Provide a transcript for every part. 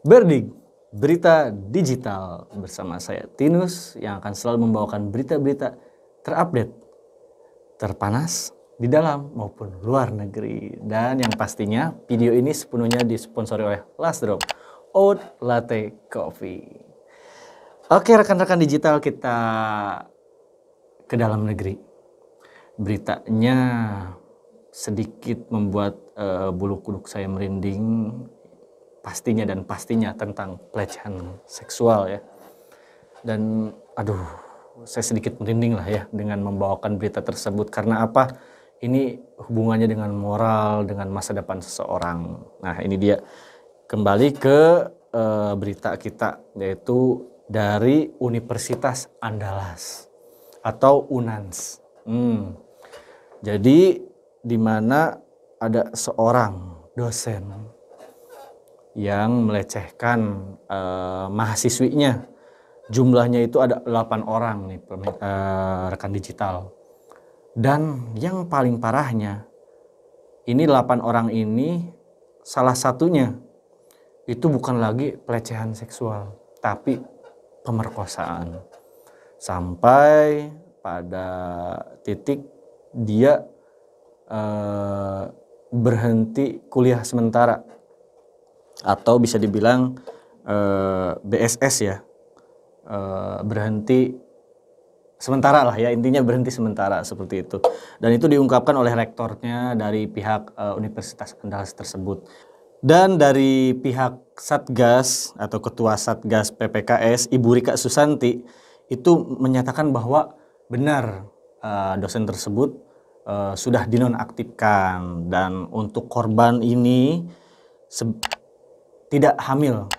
Berdik, berita digital bersama saya Tinus yang akan selalu membawakan berita-berita terupdate, terpanas di dalam maupun luar negeri. Dan yang pastinya video ini sepenuhnya disponsori oleh Last Drop, Oat Latte Coffee. Oke rekan-rekan digital kita ke dalam negeri. Beritanya sedikit membuat uh, bulu kuduk saya merinding pastinya dan pastinya tentang pelecehan seksual ya. Dan aduh, saya sedikit merinding lah ya dengan membawakan berita tersebut karena apa? Ini hubungannya dengan moral, dengan masa depan seseorang. Nah, ini dia kembali ke e, berita kita yaitu dari Universitas Andalas atau Unans. Hmm. Jadi di mana ada seorang dosen yang melecehkan e, mahasiswinya. Jumlahnya itu ada 8 orang nih e, rekan digital. Dan yang paling parahnya ini 8 orang ini salah satunya itu bukan lagi pelecehan seksual, tapi pemerkosaan. Sampai pada titik dia e, berhenti kuliah sementara atau bisa dibilang eh, BSS ya eh, berhenti sementara lah ya intinya berhenti sementara seperti itu dan itu diungkapkan oleh rektornya dari pihak eh, Universitas Andalas tersebut dan dari pihak Satgas atau Ketua Satgas PPKS Ibu Rika Susanti itu menyatakan bahwa benar eh, dosen tersebut eh, sudah dinonaktifkan dan untuk korban ini tidak hamil.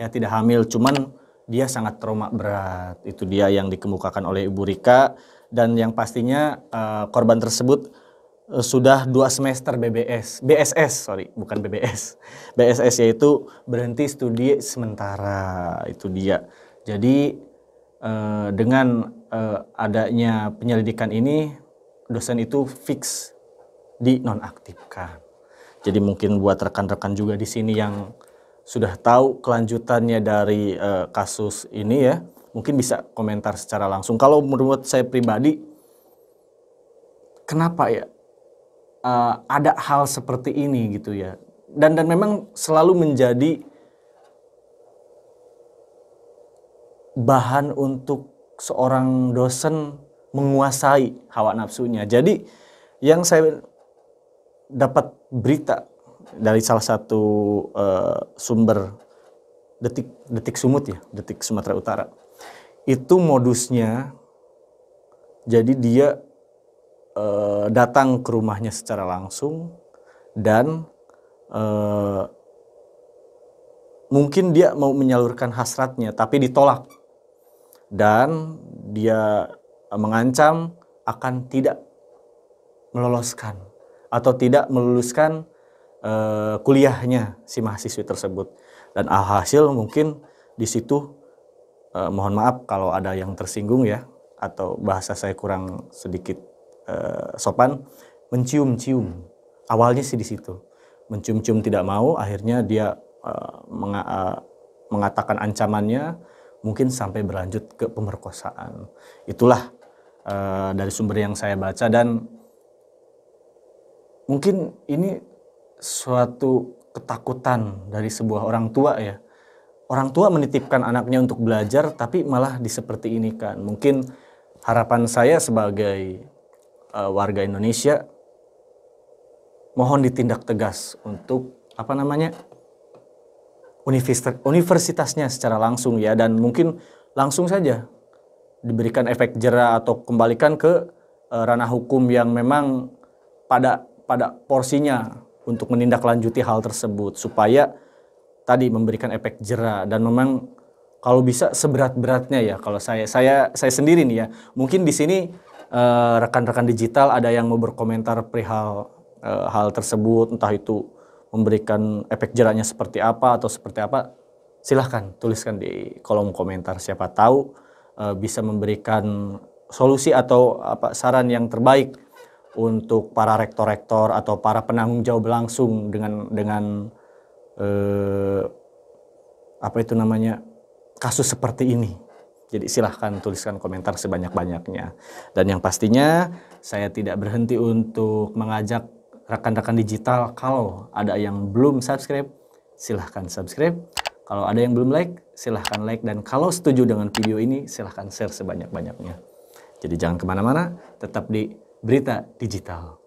Ya, tidak hamil, cuman dia sangat trauma berat. Itu dia yang dikemukakan oleh Ibu Rika dan yang pastinya uh, korban tersebut uh, sudah dua semester BBS, BSS sorry, bukan BBS, BSS yaitu berhenti studi sementara itu dia. Jadi uh, dengan uh, adanya penyelidikan ini dosen itu fix dinonaktifkan. Jadi mungkin buat rekan-rekan juga di sini yang sudah tahu kelanjutannya dari uh, kasus ini ya, mungkin bisa komentar secara langsung. Kalau menurut saya pribadi, kenapa ya uh, ada hal seperti ini gitu ya? Dan dan memang selalu menjadi bahan untuk seorang dosen menguasai hawa nafsunya. Jadi yang saya dapat berita dari salah satu uh, sumber detik detik sumut ya detik Sumatera Utara itu modusnya jadi dia uh, datang ke rumahnya secara langsung dan uh, mungkin dia mau menyalurkan hasratnya tapi ditolak dan dia mengancam akan tidak meloloskan atau tidak meluluskan uh, kuliahnya si mahasiswi tersebut dan alhasil mungkin di situ uh, mohon maaf kalau ada yang tersinggung ya atau bahasa saya kurang sedikit uh, sopan mencium-cium awalnya sih di situ mencium-cium tidak mau akhirnya dia uh, menga uh, mengatakan ancamannya mungkin sampai berlanjut ke pemerkosaan itulah uh, dari sumber yang saya baca dan mungkin ini suatu ketakutan dari sebuah orang tua ya. Orang tua menitipkan anaknya untuk belajar tapi malah diseperti ini kan. Mungkin harapan saya sebagai uh, warga Indonesia mohon ditindak tegas untuk apa namanya? universitasnya secara langsung ya dan mungkin langsung saja diberikan efek jera atau kembalikan ke uh, ranah hukum yang memang pada pada porsinya untuk menindaklanjuti hal tersebut supaya tadi memberikan efek jera dan memang kalau bisa seberat-beratnya ya kalau saya saya saya sendiri nih ya mungkin di sini eh, rekan-rekan uh, digital ada yang mau berkomentar perihal uh, hal tersebut entah itu memberikan efek jeranya seperti apa atau seperti apa silahkan tuliskan di kolom komentar siapa tahu uh, bisa memberikan solusi atau apa saran yang terbaik untuk para rektor-rektor atau para penanggung jawab langsung dengan dengan eh, apa itu namanya kasus seperti ini. Jadi silahkan tuliskan komentar sebanyak-banyaknya. Dan yang pastinya saya tidak berhenti untuk mengajak rekan-rekan digital kalau ada yang belum subscribe, silahkan subscribe. Kalau ada yang belum like, silahkan like. Dan kalau setuju dengan video ini, silahkan share sebanyak-banyaknya. Jadi jangan kemana-mana, tetap di berita digital.